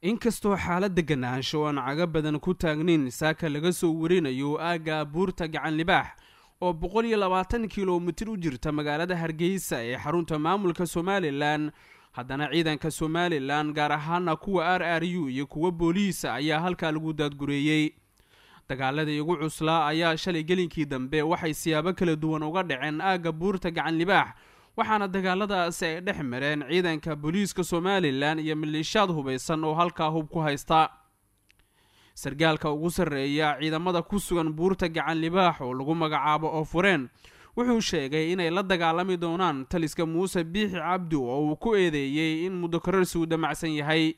inkastoo xaalada ganaansho aan caga badan ku taagnayn saaka laga soo warinayo aagga buurta gacan libaax oo boqol iyo labaatan kilomitir u jirta magaalada hargeysa ee xarunta maamulka somalilan haddana ciidanka somalilan gaar ahaana kuwa r r u iyo kuwa booliisa ayaa halkaa lagu daadgureeyey dagaaladii ugu cuslaa ayaa shalay gelinkii dambe waxay siyaabo kala duwan uga dhaceen aagga buurta gacan libaax waxaana dagaaladaasi ay dhex mareen ciidanka boliiska somalilan iyo maleeshiyaad hubaysan oo halkaa hub ku haysta sargaalka ugu sarreeya ciidamada ku sugan buurta gacan libaax oo lagu magacaabo oofureen wuxuu sheegay inay la dagaalami doonaan taliska muuse biixi cabdi oo uu ku eedeeyey in mudakararsi uu damacsan yahay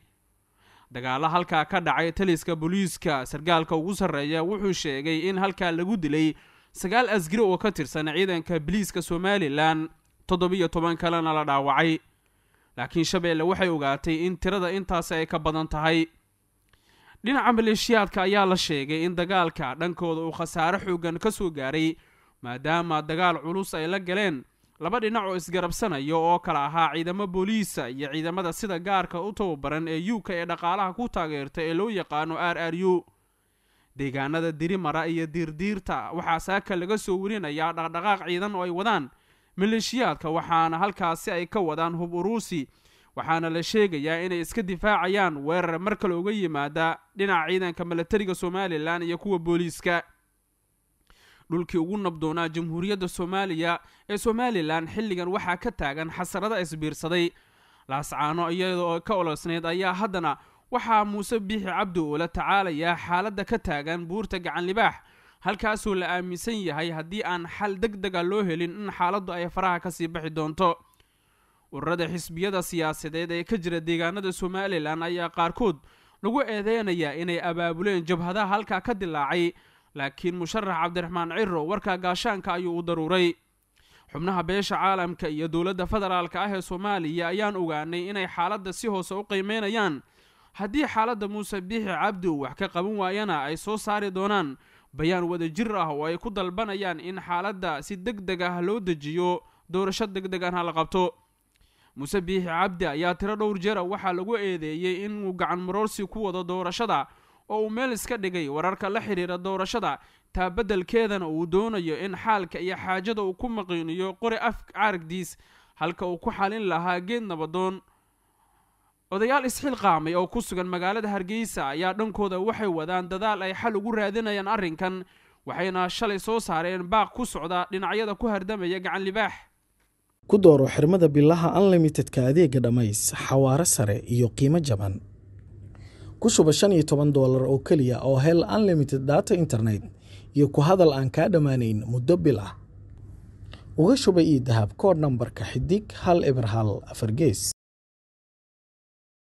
dagaalo halkaa ka dhacay taliska boliiska sargaalka ugu sarreeya wuxuu sheegay in halkaa lagu dilay sagaal asgari oo ka tirsan ciidanka boliiska somalilan todob-iyo toban kalena la dhaawacay laakiin shabeelle waxay ogaatay in tirada intaasi ay ka badan tahay dhinaca maleeshiyaadka ayaa la sheegay in dagaalka dhankooda uu khasaare xoogan ka soo gaaray maadaama dagaal culus ay la galeen laba dhinac oo isgarabsanayo oo kale ahaa ciidamo booliisa iyo ciidamada sida gaarka u tababaran ee u k ee dhaqaalaha ku taageerta ee loo yaqaano r r u deegaanada dirimara iyo diirdiirta waxaa saaka laga soo warinayaa dhaqdhaqaaq ciidan oo ay wadaan maleeshiyaadka waxaana halkaasi ay ka wadaan hub uruusi waxaana la sheegayaa inay iska difaacayaan weerar mar kale uga yimaada dhinaca ciidanka milatariga somalilan iyo kuwa booliiska dhulkii ugu nabdoonaa jamhuuriyadda soomaaliya ee somalilan xilligan waxaa ka taagan xasarada isbiirsaday laascaano iyadoo ka olosnayd ayaa haddana waxaa muuse biixi cabdi oo tacaalayaa xaaladda ka taagan buurta gacanlibaax halkaasoo la aaminsan yahay haddii aan xal deg dega ah loo helin in xaaladdu ay faraha kasii baxi doonto ururada xisbiyada siyaasadeed ee ka jira deegaanada somalilan ayaa qaarkood lagu eedeynayaa inay abaabuleen jabhadaha halkaa ka dilaacay laakiin musharax cabdiraxmaan ciro warka gaashaanka ayuu u daruuray xubnaha beesha caalamka iyo dowladda federaalka ah ee soomaaliya ayaan ogaanay inay xaaladda si hoose u qiimeynayaan haddii xaaladda muuse biixi cabdi uu wax ka qaban waayana ay soo saari doonaan bayaan wada jir ah oo ay ku dalbanayaan in xaaladda si deg deg ah loo dejiyo doorasho degdegan ah ha la qabto muuse biixi cabdi ayaa tiro dhowr jeera ah, waxaa lagu eedeeyey inuu gacan maroorsi ku wado doorashada oo uu meel iska dhigay wararka la xidhiira doorashada taa beddelkeedana uu doonayo in xaalka iyo xaajada uu ku maqiiniyo qori af caaragdiis halka uu ku xalin lahaa geed nabadoon odayaal isxilqaamay oo ku sugan magaalada hargeysa ayaa dhankooda waxay wadaan dadaal ay xal ugu raadinayaan arrinkan waxayna shalay soo saareen baaq ku socda dhinacyada ku hardamaya gacan libaax ku dooro xirmada bilaha unlimitedka adeega dhammays xawaaro sare iyo qiimo jaban ku shuba shan iyo toban doolar oo keliya oo hel unlimited data internet iyo ku hadal aan kaa dhammaanayn muddo bil ah uga shuba io dahab kood nambarka xidig hal eber hal afargees